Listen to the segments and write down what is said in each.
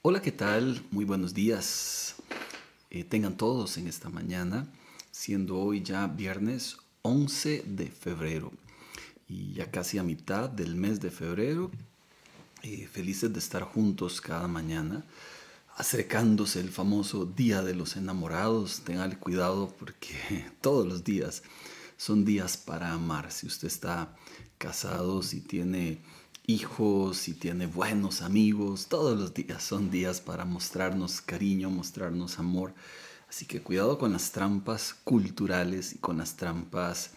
Hola, ¿qué tal? Muy buenos días. Eh, tengan todos en esta mañana, siendo hoy ya viernes 11 de febrero y ya casi a mitad del mes de febrero. Eh, felices de estar juntos cada mañana, acercándose el famoso Día de los Enamorados. Tengan cuidado porque todos los días son días para amar. Si usted está casado, si tiene hijos si tiene buenos amigos. Todos los días son días para mostrarnos cariño, mostrarnos amor. Así que cuidado con las trampas culturales y con las trampas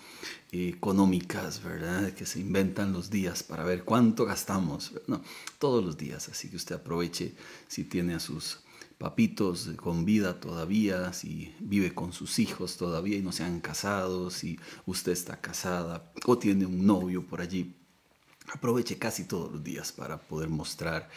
eh, económicas, ¿verdad? Que se inventan los días para ver cuánto gastamos. No, todos los días. Así que usted aproveche si tiene a sus papitos con vida todavía, si vive con sus hijos todavía y no se han casado, si usted está casada o tiene un novio por allí Aproveche casi todos los días para poder mostrar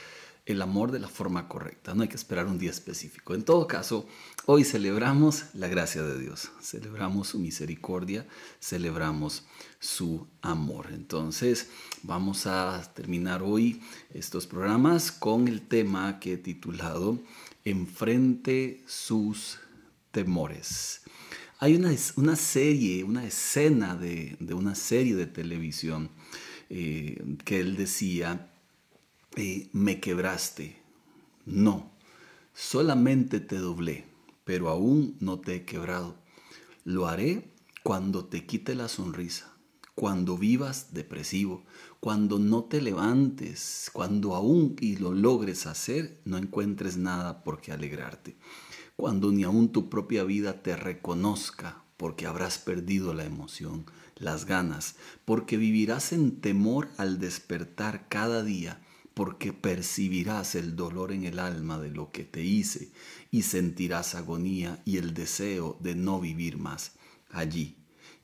el amor de la forma correcta. No hay que esperar un día específico. En todo caso, hoy celebramos la gracia de Dios, celebramos su misericordia, celebramos su amor. Entonces, vamos a terminar hoy estos programas con el tema que he titulado Enfrente sus temores. Hay una, una serie, una escena de, de una serie de televisión eh, que él decía, eh, me quebraste. No, solamente te doblé, pero aún no te he quebrado. Lo haré cuando te quite la sonrisa, cuando vivas depresivo, cuando no te levantes, cuando aún y lo logres hacer, no encuentres nada por qué alegrarte, cuando ni aún tu propia vida te reconozca porque habrás perdido la emoción las ganas, porque vivirás en temor al despertar cada día, porque percibirás el dolor en el alma de lo que te hice, y sentirás agonía y el deseo de no vivir más. Allí,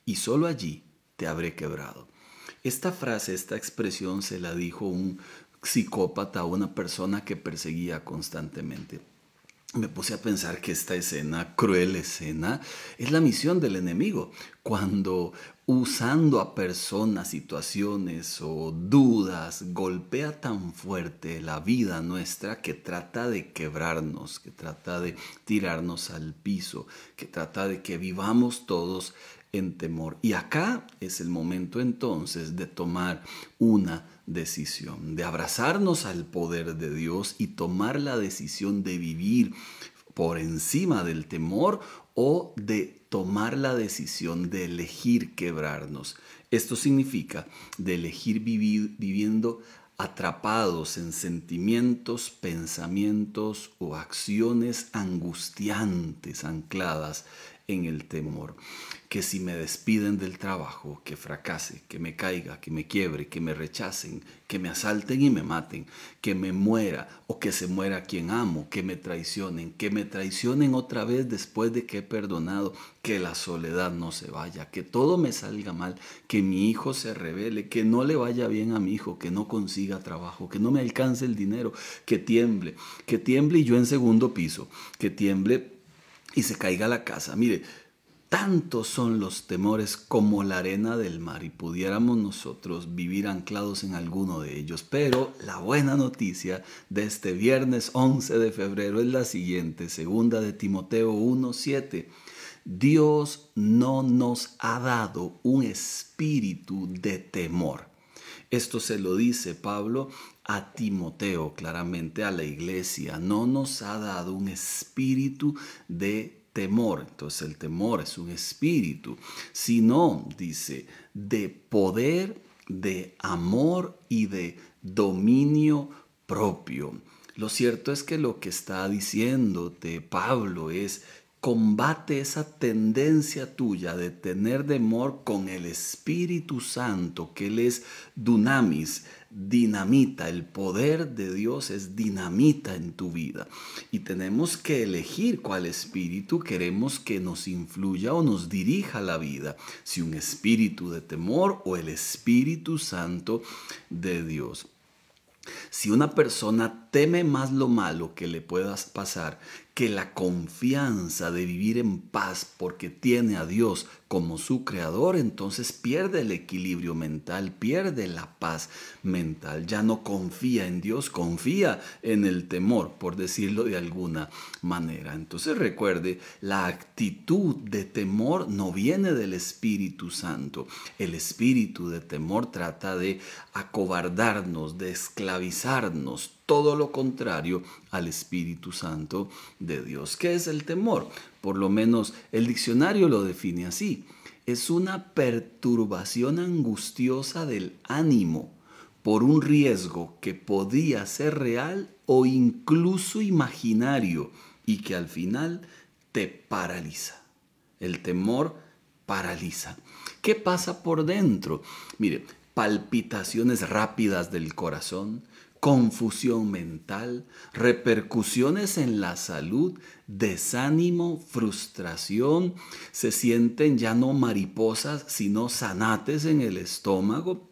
y solo allí, te habré quebrado. Esta frase, esta expresión se la dijo un psicópata una persona que perseguía constantemente me puse a pensar que esta escena, cruel escena, es la misión del enemigo. Cuando usando a personas, situaciones o dudas, golpea tan fuerte la vida nuestra que trata de quebrarnos, que trata de tirarnos al piso, que trata de que vivamos todos en temor. Y acá es el momento entonces de tomar una decisión, de abrazarnos al poder de Dios y tomar la decisión de vivir por encima del temor o de tomar la decisión de elegir quebrarnos. Esto significa de elegir vivir viviendo atrapados en sentimientos, pensamientos o acciones angustiantes ancladas en el temor que si me despiden del trabajo, que fracase, que me caiga, que me quiebre, que me rechacen, que me asalten y me maten, que me muera o que se muera quien amo, que me traicionen, que me traicionen otra vez después de que he perdonado, que la soledad no se vaya, que todo me salga mal, que mi hijo se revele, que no le vaya bien a mi hijo, que no consiga trabajo, que no me alcance el dinero, que tiemble, que tiemble y yo en segundo piso, que tiemble y se caiga la casa. Mire, Tantos son los temores como la arena del mar y pudiéramos nosotros vivir anclados en alguno de ellos. Pero la buena noticia de este viernes 11 de febrero es la siguiente, segunda de Timoteo 1.7. Dios no nos ha dado un espíritu de temor. Esto se lo dice Pablo a Timoteo, claramente a la iglesia. No nos ha dado un espíritu de temor temor. Entonces el temor es un espíritu, sino, dice, de poder, de amor y de dominio propio. Lo cierto es que lo que está diciéndote Pablo es, combate esa tendencia tuya de tener temor con el Espíritu Santo, que Él es dunamis, dinamita, el poder de Dios es dinamita en tu vida. Y tenemos que elegir cuál espíritu queremos que nos influya o nos dirija la vida, si un espíritu de temor o el Espíritu Santo de Dios. Si una persona teme más lo malo que le puedas pasar que la confianza de vivir en paz porque tiene a Dios como su creador, entonces pierde el equilibrio mental, pierde la paz mental, ya no confía en Dios, confía en el temor, por decirlo de alguna manera. Entonces recuerde, la actitud de temor no viene del Espíritu Santo. El espíritu de temor trata de acobardarnos, de esclavizarnos todo lo contrario al Espíritu Santo de Dios. ¿Qué es el temor? Por lo menos el diccionario lo define así. Es una perturbación angustiosa del ánimo por un riesgo que podía ser real o incluso imaginario y que al final te paraliza. El temor paraliza. ¿Qué pasa por dentro? Mire, palpitaciones rápidas del corazón, confusión mental, repercusiones en la salud, desánimo, frustración, se sienten ya no mariposas, sino sanates en el estómago.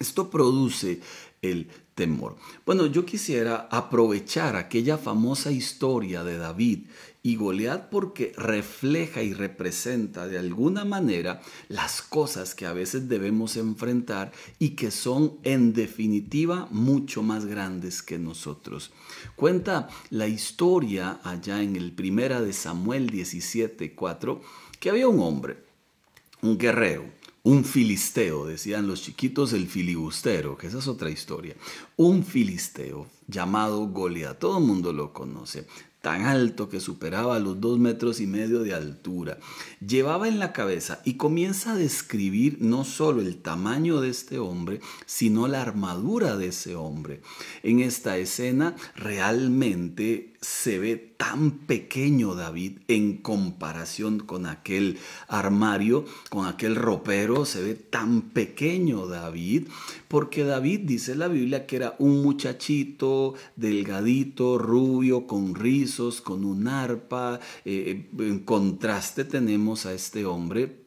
Esto produce el temor. Bueno, yo quisiera aprovechar aquella famosa historia de David y Goliat porque refleja y representa de alguna manera las cosas que a veces debemos enfrentar y que son en definitiva mucho más grandes que nosotros. Cuenta la historia allá en el primera de Samuel 17:4 que había un hombre, un guerrero, un filisteo, decían los chiquitos, el filibustero, que esa es otra historia. Un filisteo llamado Goliat, todo el mundo lo conoce tan alto que superaba los dos metros y medio de altura. Llevaba en la cabeza y comienza a describir no solo el tamaño de este hombre, sino la armadura de ese hombre. En esta escena realmente se ve tan pequeño David en comparación con aquel armario, con aquel ropero, se ve tan pequeño David, porque David dice en la Biblia que era un muchachito delgadito, rubio, con rizos, con un arpa. Eh, eh, en contraste tenemos a este hombre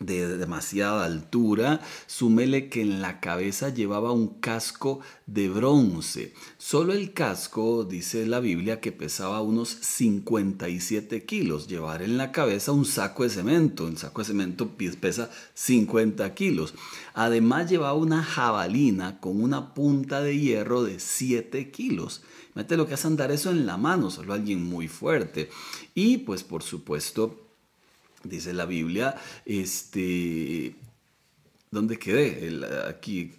de demasiada altura, súmele que en la cabeza llevaba un casco de bronce. Solo el casco, dice la Biblia, que pesaba unos 57 kilos. Llevar en la cabeza un saco de cemento. Un saco de cemento pesa 50 kilos. Además llevaba una jabalina con una punta de hierro de 7 kilos. Mete lo que hace andar eso en la mano, solo alguien muy fuerte. Y pues por supuesto dice la Biblia, este, ¿dónde quedé? El, aquí,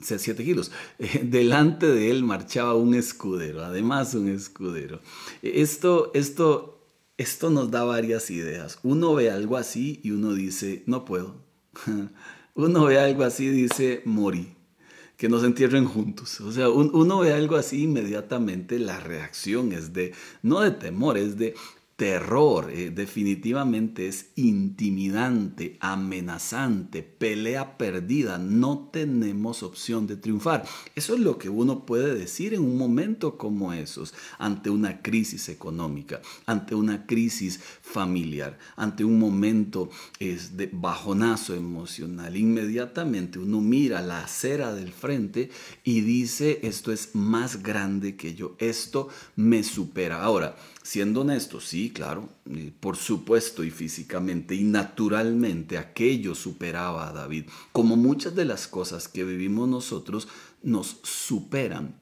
7 kilos. Eh, delante de él marchaba un escudero, además un escudero. Esto, esto, esto nos da varias ideas. Uno ve algo así y uno dice, no puedo. Uno ve algo así y dice, morí que nos entierren juntos. O sea, uno ve algo así inmediatamente, la reacción es de, no de temor, es de, terror, eh, definitivamente es intimidante, amenazante, pelea perdida, no tenemos opción de triunfar. Eso es lo que uno puede decir en un momento como esos, ante una crisis económica, ante una crisis familiar, ante un momento es, de bajonazo emocional. Inmediatamente uno mira la acera del frente y dice, esto es más grande que yo, esto me supera. Ahora, Siendo honesto, sí, claro, por supuesto y físicamente y naturalmente aquello superaba a David, como muchas de las cosas que vivimos nosotros nos superan.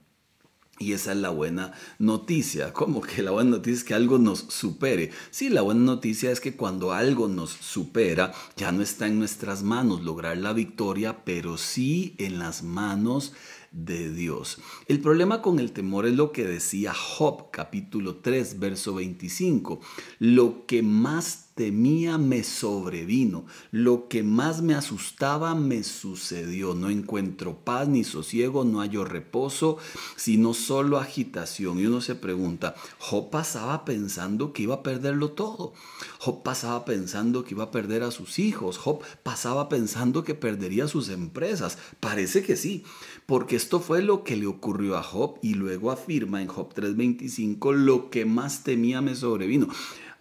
Y esa es la buena noticia. como que la buena noticia es que algo nos supere? Sí, la buena noticia es que cuando algo nos supera, ya no está en nuestras manos lograr la victoria, pero sí en las manos de Dios. El problema con el temor es lo que decía Job, capítulo 3, verso 25. Lo que más temía me sobrevino, lo que más me asustaba me sucedió. No encuentro paz ni sosiego, no hallo reposo, sino solo agitación. Y uno se pregunta, Job pasaba pensando que iba a perderlo todo. Job pasaba pensando que iba a perder a sus hijos. Job pasaba pensando que perdería sus empresas. Parece que sí porque esto fue lo que le ocurrió a Job y luego afirma en Job 3:25, lo que más temía me sobrevino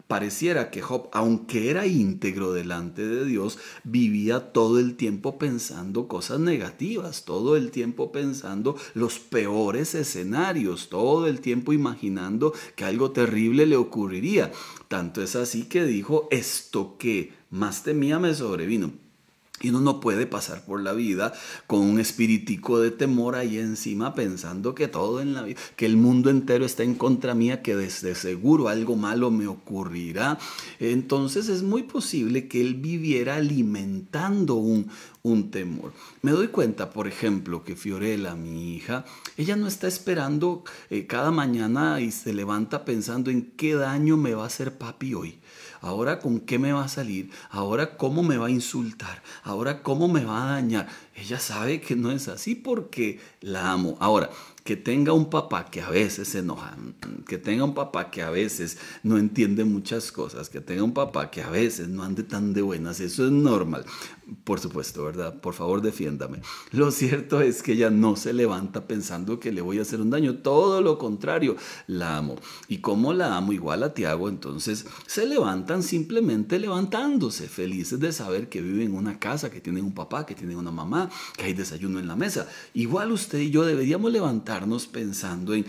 pareciera que Job, aunque era íntegro delante de Dios, vivía todo el tiempo pensando cosas negativas, todo el tiempo pensando los peores escenarios, todo el tiempo imaginando que algo terrible le ocurriría. Tanto es así que dijo, esto que más temía me sobrevino. Y uno no puede pasar por la vida con un espiritico de temor ahí encima pensando que todo en la vida, que el mundo entero está en contra mía, que desde seguro algo malo me ocurrirá. Entonces es muy posible que él viviera alimentando un, temor. Me doy cuenta, por ejemplo, que Fiorella, mi hija, ella no está esperando eh, cada mañana y se levanta pensando en qué daño me va a hacer papi hoy ahora con qué me va a salir, ahora cómo me va a insultar, ahora cómo me va a dañar. Ella sabe que no es así porque la amo. Ahora, que tenga un papá que a veces se enoja, que tenga un papá que a veces no entiende muchas cosas, que tenga un papá que a veces no ande tan de buenas, eso es normal. Por supuesto, ¿verdad? Por favor, defiéndame. Lo cierto es que ella no se levanta pensando que le voy a hacer un daño. Todo lo contrario, la amo. Y como la amo igual a Tiago, entonces se levantan simplemente levantándose, felices de saber que viven en una casa, que tienen un papá, que tienen una mamá, que hay desayuno en la mesa. Igual usted y yo deberíamos levantarnos pensando en,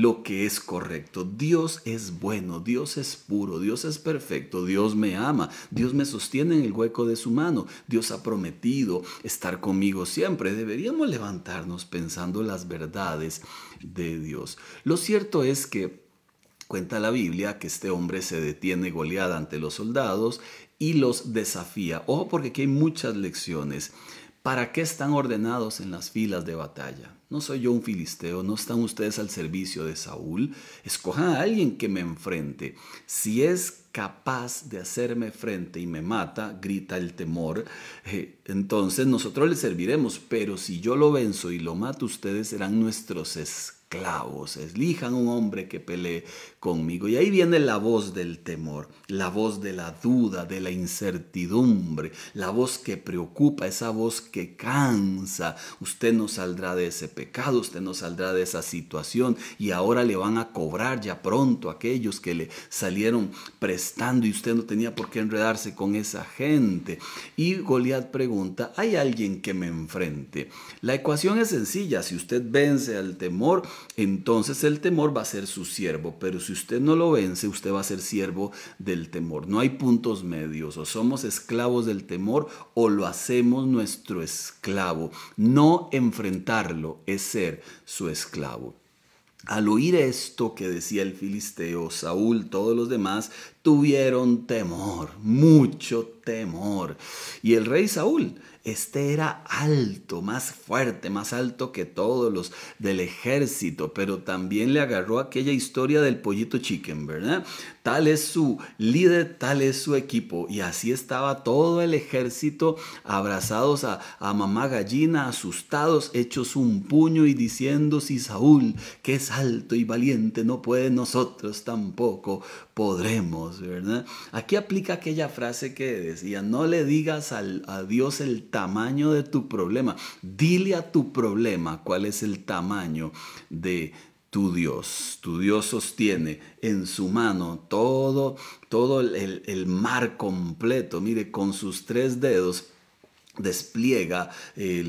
lo que es correcto. Dios es bueno, Dios es puro, Dios es perfecto, Dios me ama, Dios me sostiene en el hueco de su mano, Dios ha prometido estar conmigo siempre. Deberíamos levantarnos pensando las verdades de Dios. Lo cierto es que Cuenta la Biblia que este hombre se detiene goleada ante los soldados y los desafía. Ojo porque aquí hay muchas lecciones. ¿Para qué están ordenados en las filas de batalla? No soy yo un filisteo, no están ustedes al servicio de Saúl. Escojan a alguien que me enfrente. Si es capaz de hacerme frente y me mata, grita el temor, eh, entonces nosotros le serviremos, pero si yo lo venzo y lo mato, ustedes serán nuestros esclavos esclavos, elijan un hombre que pelee conmigo. Y ahí viene la voz del temor, la voz de la duda, de la incertidumbre, la voz que preocupa, esa voz que cansa. Usted no saldrá de ese pecado, usted no saldrá de esa situación y ahora le van a cobrar ya pronto a aquellos que le salieron prestando y usted no tenía por qué enredarse con esa gente. Y Goliat pregunta, ¿hay alguien que me enfrente? La ecuación es sencilla, si usted vence al temor, entonces el temor va a ser su siervo. Pero si usted no lo vence, usted va a ser siervo del temor. No hay puntos medios. O somos esclavos del temor o lo hacemos nuestro esclavo. No enfrentarlo es ser su esclavo. Al oír esto que decía el filisteo, Saúl, todos los demás tuvieron temor, mucho temor. Y el rey Saúl, este era alto, más fuerte, más alto que todos los del ejército, pero también le agarró aquella historia del pollito chicken, ¿verdad? Tal es su líder, tal es su equipo. Y así estaba todo el ejército abrazados a, a mamá gallina, asustados, hechos un puño y diciendo, si Saúl, que es alto y valiente, no puede, nosotros tampoco podremos. Aquí aplica aquella frase que decía, no le digas a Dios el tamaño de tu problema, dile a tu problema cuál es el tamaño de tu Dios. Tu Dios sostiene en su mano todo, todo el, mar completo, mire, con sus tres dedos despliega eh,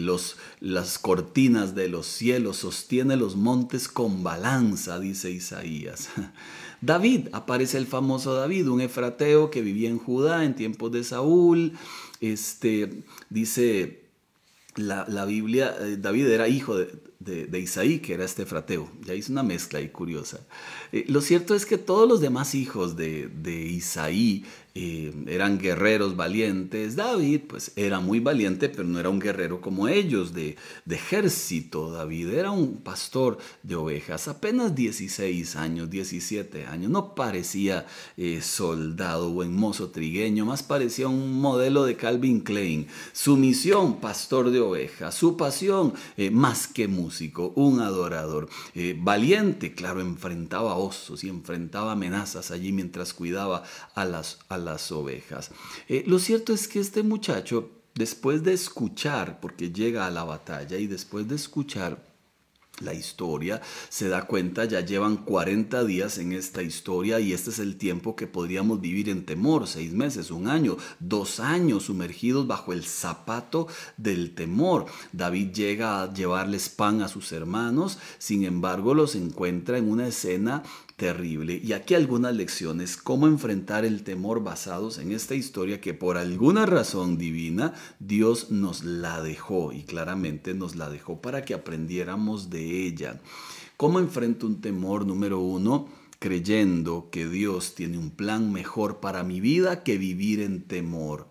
las cortinas de los cielos, sostiene los montes con balanza, dice Isaías. David, aparece el famoso David, un efrateo que vivía en Judá en tiempos de Saúl. Este, dice la, la Biblia, eh, David era hijo de, de, Isaí, que era este frateo. Ya hice una mezcla ahí curiosa. Eh, lo cierto es que todos los demás hijos de, Isaí eh, eran guerreros valientes. David, pues, era muy valiente, pero no era un guerrero como ellos, de, ejército. David era un pastor de ovejas, apenas 16 años, 17 años. No parecía eh, soldado o mozo trigueño, más parecía un modelo de Calvin Klein. Su misión, pastor de ovejas. Su pasión, más que un adorador, eh, valiente, claro, enfrentaba osos y enfrentaba amenazas allí mientras cuidaba a las, a las ovejas. Eh, lo cierto es que este muchacho, después de escuchar, porque llega a la batalla y después de escuchar, la historia, se da cuenta, ya llevan 40 días en esta historia y este es el tiempo que podríamos vivir en temor, seis meses, un año, dos años sumergidos bajo el zapato del temor. David llega a llevarles pan a sus hermanos, sin embargo los encuentra en una escena y aquí algunas lecciones, cómo enfrentar el temor basados en esta historia que por alguna razón divina Dios nos la dejó y claramente nos la dejó para que aprendiéramos de ella. ¿Cómo enfrento un temor número uno? creyendo que Dios tiene un plan mejor para mi vida que vivir en temor.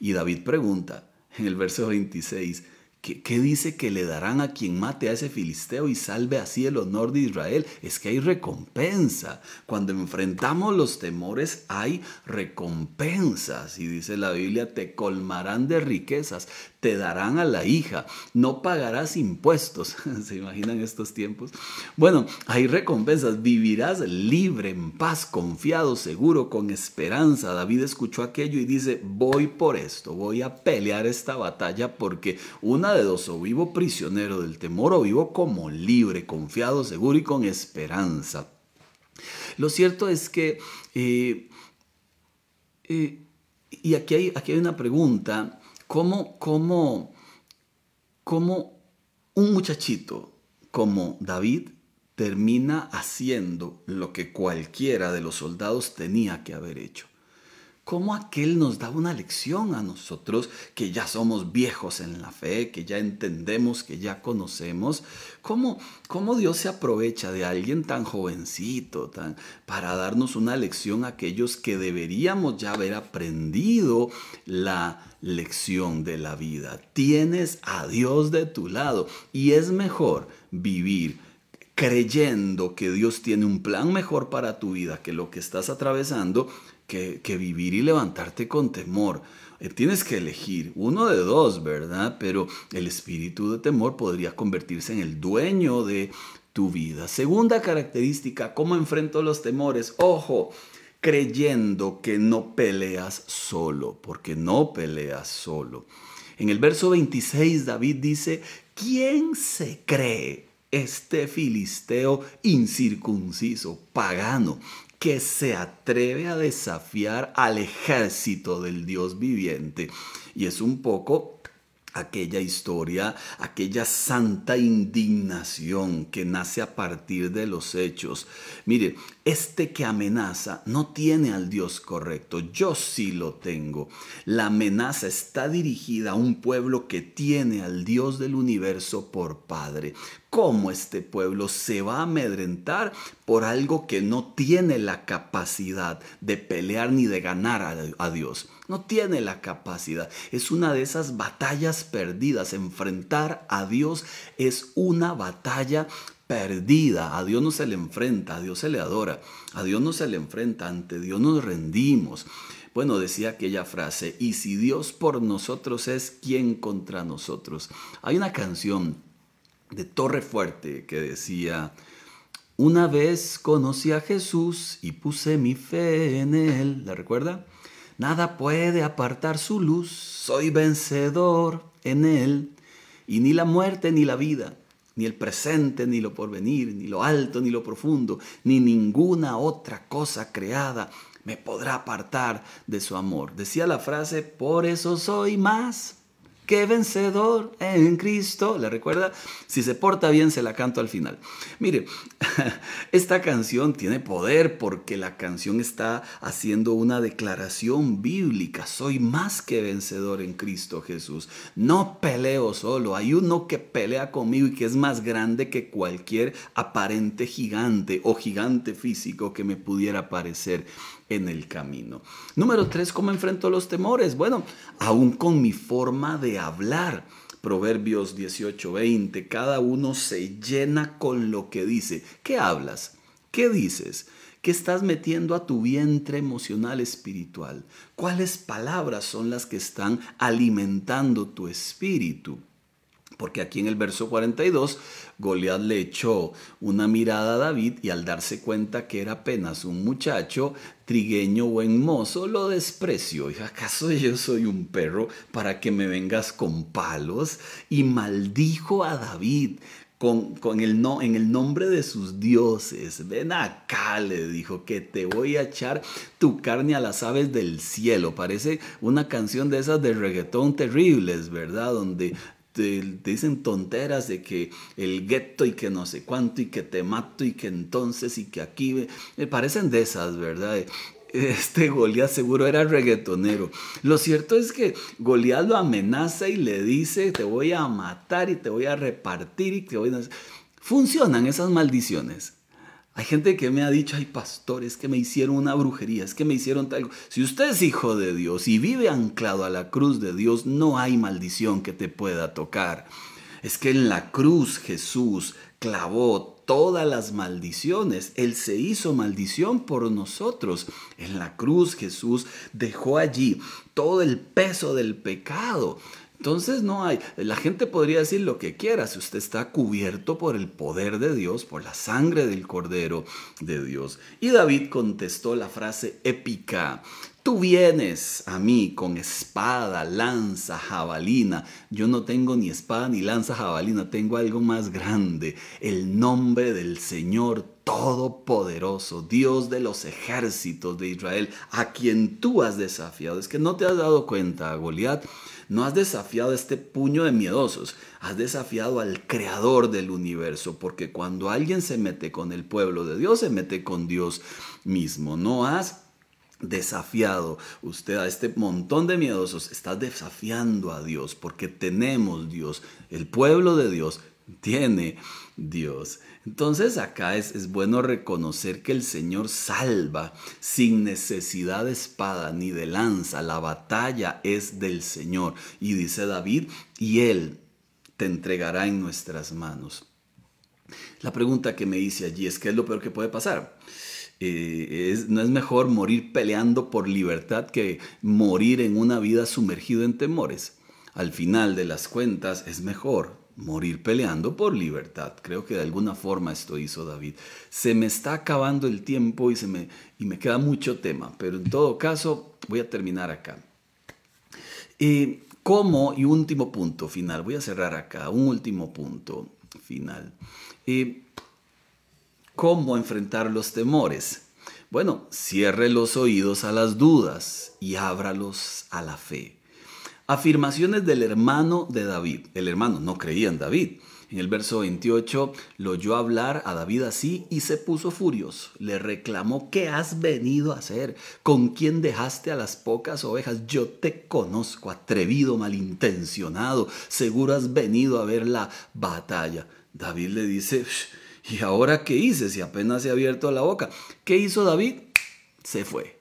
Y David pregunta en el verso 26, ¿Qué, dice que le darán a quien mate a ese filisteo y salve así el honor de Israel? Es que hay recompensa. Cuando enfrentamos los temores hay recompensas. Y dice la Biblia, te colmarán de riquezas, te darán a la hija, no pagarás impuestos. ¿Se imaginan estos tiempos? Bueno, hay recompensas. Vivirás libre, en paz, confiado, seguro, con esperanza. David escuchó aquello y dice, voy por esto, voy a pelear esta batalla porque una o vivo prisionero del temor, o vivo como libre, confiado, seguro y con esperanza. Lo cierto es que, eh, eh, y aquí hay, aquí hay una pregunta, ¿cómo, cómo, cómo un muchachito como David termina haciendo lo que cualquiera de los soldados tenía que haber hecho? cómo aquel nos da una lección a nosotros que ya somos viejos en la fe, que ya entendemos, que ya conocemos, cómo, cómo Dios se aprovecha de alguien tan jovencito tan, para darnos una lección a aquellos que deberíamos ya haber aprendido la lección de la vida. Tienes a Dios de tu lado y es mejor vivir creyendo que Dios tiene un plan mejor para tu vida que lo que estás atravesando que, vivir y levantarte con temor. Eh, tienes que elegir uno de dos, ¿verdad? Pero el espíritu de temor podría convertirse en el dueño de tu vida. Segunda característica, ¿cómo enfrento los temores? Ojo, creyendo que no peleas solo, porque no peleas solo. En el verso 26 David dice, ¿quién se cree este filisteo incircunciso, pagano, que se atreve a desafiar al ejército del Dios viviente. Y es un poco aquella historia, aquella santa indignación que nace a partir de los hechos. Mire, este que amenaza no tiene al Dios correcto, yo sí lo tengo. La amenaza está dirigida a un pueblo que tiene al Dios del universo por Padre. ¿Cómo este pueblo se va a amedrentar por algo que no tiene la capacidad de pelear ni de ganar a, a Dios? No tiene la capacidad. Es una de esas batallas perdidas. Enfrentar a Dios es una batalla perdida. A Dios no se le enfrenta, a Dios se le adora, a Dios no se le enfrenta, ante Dios nos rendimos. Bueno, decía aquella frase, y si Dios por nosotros es, quien contra nosotros? Hay una canción de Torre Fuerte que decía, una vez conocí a Jesús y puse mi fe en él, ¿la recuerda? Nada puede apartar su luz, soy vencedor en él, y ni la muerte ni la vida ni el presente, ni lo porvenir, ni lo alto, ni lo profundo, ni ninguna otra cosa creada me podrá apartar de su amor. Decía la frase, por eso soy más que vencedor en Cristo. ¿Le recuerda? Si se porta bien, se la canto al final. Mire, esta canción tiene poder porque la canción está haciendo una declaración bíblica. Soy más que vencedor en Cristo Jesús. No peleo solo. Hay uno que pelea conmigo y que es más grande que cualquier aparente gigante o gigante físico que me pudiera parecer en el camino. Número 3. ¿cómo enfrento los temores? Bueno, aún con mi forma de hablar. Proverbios 18, 20, cada uno se llena con lo que dice. ¿Qué hablas? ¿Qué dices? ¿Qué estás metiendo a tu vientre emocional espiritual? ¿Cuáles palabras son las que están alimentando tu espíritu? Porque aquí en el verso 42, Goliat le echó una mirada a David y al darse cuenta que era apenas un muchacho, Trigueño buen mozo, lo desprecio. ¿Y acaso yo soy un perro para que me vengas con palos? Y maldijo a David con, con, no, en el nombre de sus dioses. Ven acá, le dijo, que te voy a echar tu carne a las aves del cielo. Parece una canción de esas de reggaetón terribles, ¿verdad? Donde te dicen tonteras de que el gueto y que no sé cuánto y que te mato y que entonces y que aquí me parecen de esas, ¿verdad? Eh, este Goliat seguro era reggaetonero. Lo cierto es que Goliat lo amenaza y le dice, te voy a matar y te voy a repartir y te voy a... Funcionan esas maldiciones. Hay gente que me ha dicho, hay pastores que me hicieron una brujería, es que me hicieron tal. Si usted es hijo de Dios y vive anclado a la cruz de Dios, no hay maldición que te pueda tocar. Es que en la cruz Jesús clavó todas las maldiciones. Él se hizo maldición por nosotros. En la cruz Jesús dejó allí todo el peso del pecado. Entonces no hay, la gente podría decir lo que quiera, si usted está cubierto por el poder de Dios, por la sangre del Cordero de Dios. Y David contestó la frase épica, tú vienes a mí con espada, lanza, jabalina, yo no tengo ni espada ni lanza, jabalina, tengo algo más grande, el nombre del Señor Todopoderoso, Dios de los ejércitos de Israel, a quien tú has desafiado. Es que no te has dado cuenta, Goliat no has desafiado este puño de miedosos, has desafiado al creador del universo, porque cuando alguien se mete con el pueblo de Dios, se mete con Dios mismo. No has desafiado usted a este montón de miedosos, Está desafiando a Dios, porque tenemos Dios, el pueblo de Dios tiene Dios. Entonces acá es, bueno reconocer que el Señor salva sin necesidad de espada ni de lanza. La batalla es del Señor. Y dice David, y Él te entregará en nuestras manos. La pregunta que me hice allí es, ¿qué es lo peor que puede pasar? Eh, ¿No es mejor morir peleando por libertad que morir en una vida sumergido en temores? Al final de las cuentas es mejor morir peleando por libertad. Creo que de alguna forma esto hizo David. Se me está acabando el tiempo y, se me, me queda mucho tema, pero en todo caso voy a terminar acá. ¿Cómo? y último punto final, voy a cerrar acá, un último punto final. ¿Cómo enfrentar los temores? Bueno, cierre los oídos a las dudas y ábralos a la fe. Afirmaciones del hermano de David. El hermano no creía en David. En el verso 28 lo oyó hablar a David así y se puso furioso. Le reclamó, ¿qué has venido a hacer? ¿Con quién dejaste a las pocas ovejas? Yo te conozco, atrevido, malintencionado. Seguro has venido a ver la batalla. David le dice, ¿y ahora qué hice si apenas se ha abierto la boca? ¿Qué hizo David? Se fue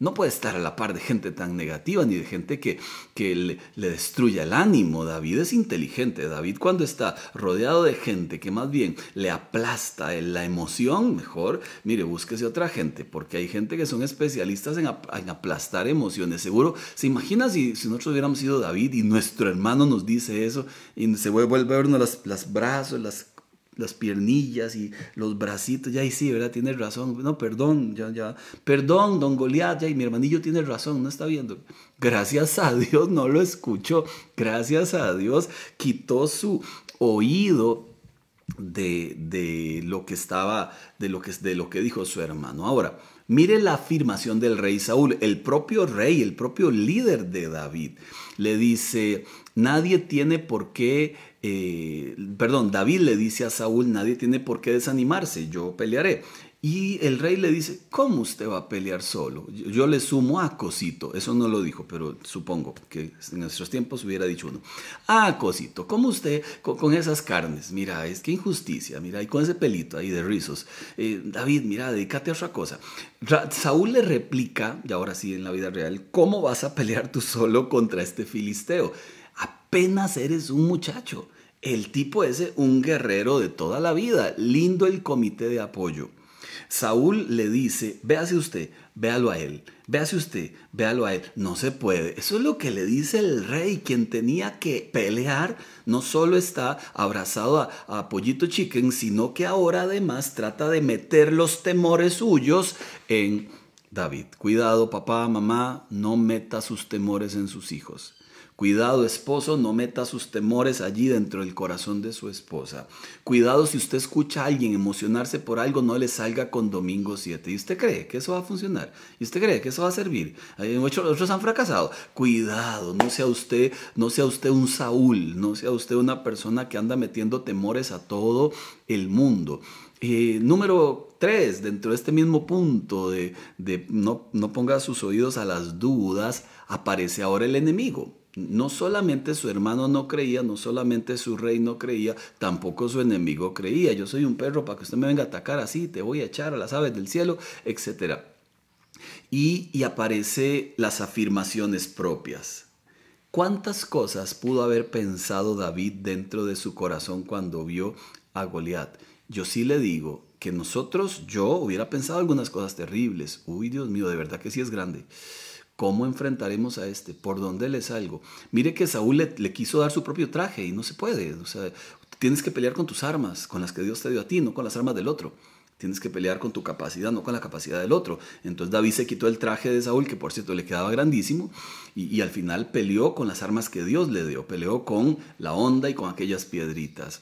no puede estar a la par de gente tan negativa ni de gente que, que le, destruya el ánimo. David es inteligente. David cuando está rodeado de gente que más bien le aplasta la emoción, mejor, mire, búsquese otra gente, porque hay gente que son especialistas en, aplastar emociones. Seguro, ¿se imagina si, si, nosotros hubiéramos sido David y nuestro hermano nos dice eso y se vuelve a vernos las, las brazos, las las piernillas y los bracitos, ya y sí, ¿verdad? Tiene razón, no, perdón, ya, ya, perdón, don Goliat, ya, y mi hermanillo tiene razón, no está viendo. Gracias a Dios no lo escuchó, gracias a Dios quitó su oído de, de, lo que estaba, de lo que, de lo que dijo su hermano. Ahora, mire la afirmación del rey Saúl, el propio rey, el propio líder de David. Le dice, nadie tiene por qué, eh, perdón, David le dice a Saúl, nadie tiene por qué desanimarse, yo pelearé. Y el rey le dice, ¿cómo usted va a pelear solo? Yo, le sumo a Cosito, eso no lo dijo, pero supongo que en nuestros tiempos hubiera dicho uno, A Cosito, ¿cómo usted con, esas carnes? Mira, es que injusticia, mira, y con ese pelito ahí de rizos, eh, David, mira, dedícate a otra cosa. Saúl le replica, y ahora sí en la vida real, ¿cómo vas a pelear tú solo contra este filisteo? Apenas eres un muchacho. El tipo ese, un guerrero de toda la vida, lindo el comité de apoyo. Saúl le dice, véase usted, véalo a él, véase usted, véalo a él. No se puede. Eso es lo que le dice el rey, quien tenía que pelear, no solo está abrazado a, a Pollito Chicken, sino que ahora además trata de meter los temores suyos en David. Cuidado, papá, mamá, no meta sus temores en sus hijos. Cuidado esposo, no meta sus temores allí dentro del corazón de su esposa. Cuidado si usted escucha a alguien emocionarse por algo, no le salga con domingo 7. ¿Y usted cree que eso va a funcionar? ¿Y usted cree que eso va a servir? Muchos otros han fracasado. Cuidado, no sea usted, no sea usted un Saúl, no sea usted una persona que anda metiendo temores a todo el mundo. Eh, número 3, dentro de este mismo punto de, no ponga sus oídos a las dudas, aparece ahora el enemigo. No solamente su hermano no creía, no solamente su rey no creía, tampoco su enemigo creía. Yo soy un perro para que usted me venga a atacar así, te voy a echar a las aves del cielo, etc. Y, y aparece las afirmaciones propias. ¿Cuántas cosas pudo haber pensado David dentro de su corazón cuando vio a Goliat? Yo sí le digo que nosotros, yo hubiera pensado algunas cosas terribles. Uy, Dios mío, de verdad que sí es grande. ¿Cómo enfrentaremos a este? ¿Por dónde le salgo? Mire que Saúl le, quiso dar su propio traje y no se puede. O sea, tienes que pelear con tus armas, con las que Dios te dio a ti, no con las armas del otro. Tienes que pelear con tu capacidad, no con la capacidad del otro. Entonces David se quitó el traje de Saúl, que por cierto le quedaba grandísimo, y, y al final peleó con las armas que Dios le dio, peleó con la onda y con aquellas piedritas.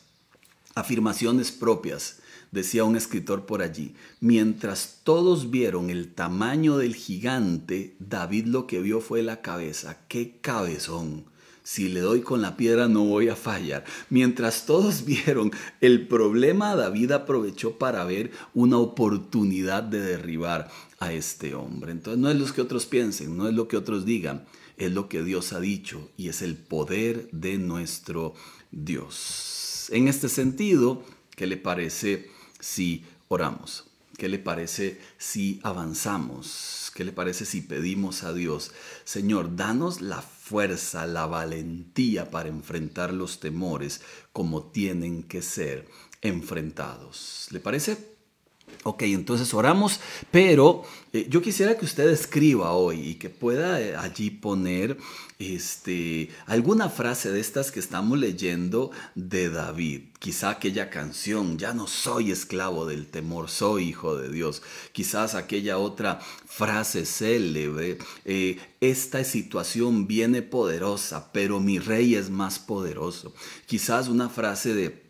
Afirmaciones propias decía un escritor por allí, mientras todos vieron el tamaño del gigante, David lo que vio fue la cabeza. ¡Qué cabezón! Si le doy con la piedra no voy a fallar. Mientras todos vieron el problema, David aprovechó para ver una oportunidad de derribar a este hombre. Entonces no es lo que otros piensen, no es lo que otros digan, es lo que Dios ha dicho y es el poder de nuestro Dios. En este sentido, ¿qué le parece? si oramos? ¿Qué le parece si avanzamos? ¿Qué le parece si pedimos a Dios, Señor, danos la fuerza, la valentía para enfrentar los temores como tienen que ser enfrentados? ¿Le parece? Ok, entonces oramos, pero eh, yo quisiera que usted escriba hoy y que pueda eh, allí poner este, alguna frase de estas que estamos leyendo de David. Quizá aquella canción, ya no soy esclavo del temor, soy hijo de Dios. Quizás aquella otra frase célebre, eh, esta situación viene poderosa, pero mi rey es más poderoso. Quizás una frase de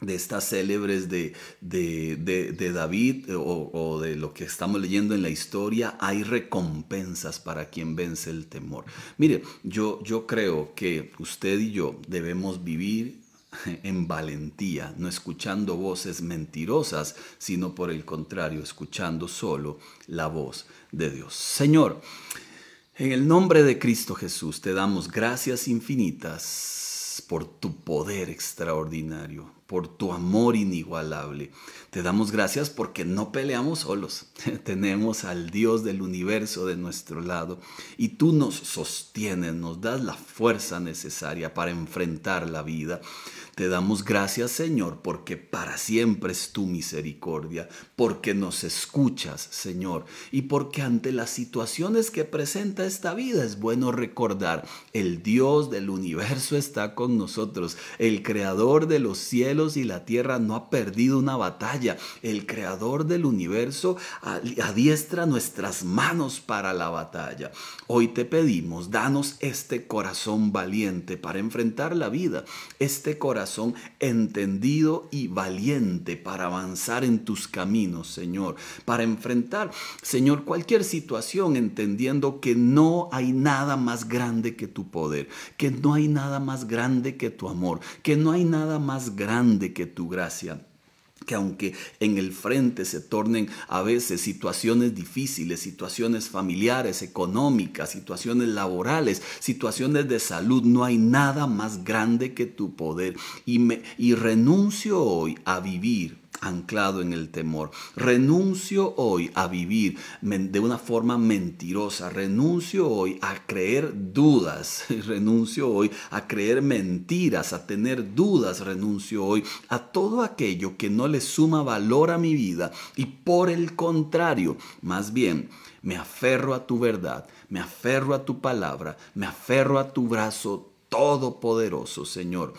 de estas célebres de, David eh, o, de lo que estamos leyendo en la historia, hay recompensas para quien vence el temor. Mire, yo, yo creo que usted y yo debemos vivir en valentía, no escuchando voces mentirosas, sino por el contrario, escuchando solo la voz de Dios. Señor, en el nombre de Cristo Jesús te damos gracias infinitas por tu poder extraordinario por tu amor inigualable. Te damos gracias porque no peleamos solos. Tenemos al Dios del universo de nuestro lado y tú nos sostienes, nos das la fuerza necesaria para enfrentar la vida. Te damos gracias, Señor, porque para siempre es tu misericordia, porque nos escuchas, Señor, y porque ante las situaciones que presenta esta vida es bueno recordar, el Dios del universo está con nosotros, el creador de los cielos y la tierra no ha perdido una batalla, el creador del universo adiestra nuestras manos para la batalla. Hoy te pedimos, danos este corazón valiente para enfrentar la vida, este corazón son entendido y valiente para avanzar en tus caminos, Señor, para enfrentar, Señor, cualquier situación entendiendo que no hay nada más grande que tu poder, que no hay nada más grande que tu amor, que no hay nada más grande que tu gracia que aunque en el frente se tornen a veces situaciones difíciles, situaciones familiares, económicas, situaciones laborales, situaciones de salud, no hay nada más grande que tu poder. Y, y renuncio hoy a vivir anclado en el temor. Renuncio hoy a vivir de una forma mentirosa. Renuncio hoy a creer dudas. Renuncio hoy a creer mentiras, a tener dudas. Renuncio hoy a todo aquello que no le suma valor a mi vida. Y por el contrario, más bien, me aferro a tu verdad, me aferro a tu palabra, me aferro a tu brazo todopoderoso, Señor.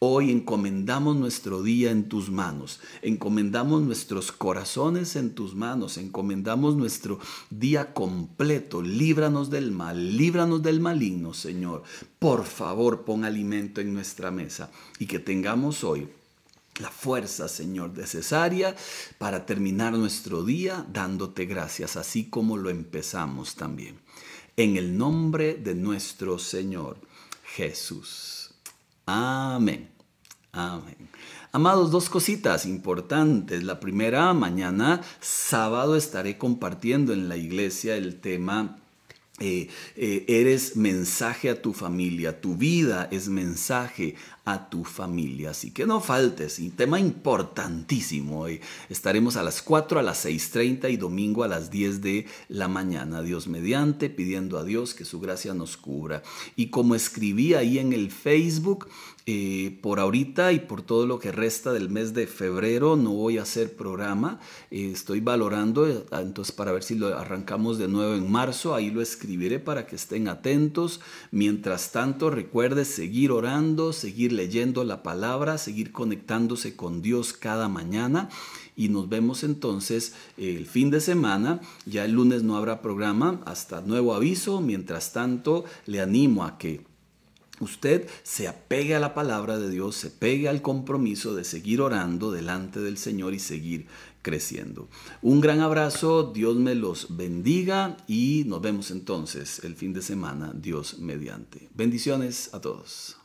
Hoy encomendamos nuestro día en tus manos, encomendamos nuestros corazones en tus manos, encomendamos nuestro día completo. Líbranos del mal, líbranos del maligno, Señor. Por favor, pon alimento en nuestra mesa y que tengamos hoy la fuerza, Señor, necesaria para terminar nuestro día dándote gracias, así como lo empezamos también. En el nombre de nuestro Señor Jesús. Amén. Amén. Amados, dos cositas importantes. La primera, mañana sábado estaré compartiendo en la iglesia el tema eh, eh, eres mensaje a tu familia, tu vida es mensaje a tu familia. Así que no faltes. un tema importantísimo hoy. Estaremos a las 4, a las 6.30 y domingo a las 10 de la mañana. Dios mediante, pidiendo a Dios que su gracia nos cubra. Y como escribí ahí en el Facebook, eh, por ahorita y por todo lo que resta del mes de febrero no voy a hacer programa. Eh, estoy valorando, eh, entonces para ver si lo arrancamos de nuevo en marzo, ahí lo escribiré para que estén atentos. Mientras tanto, recuerde seguir orando, seguir leyendo la palabra, seguir conectándose con Dios cada mañana y nos vemos entonces eh, el fin de semana. Ya el lunes no habrá programa, hasta nuevo aviso. Mientras tanto, le animo a que usted se apegue a la palabra de Dios, se pegue al compromiso de seguir orando delante del Señor y seguir creciendo. Un gran abrazo, Dios me los bendiga y nos vemos entonces el fin de semana, Dios mediante. Bendiciones a todos.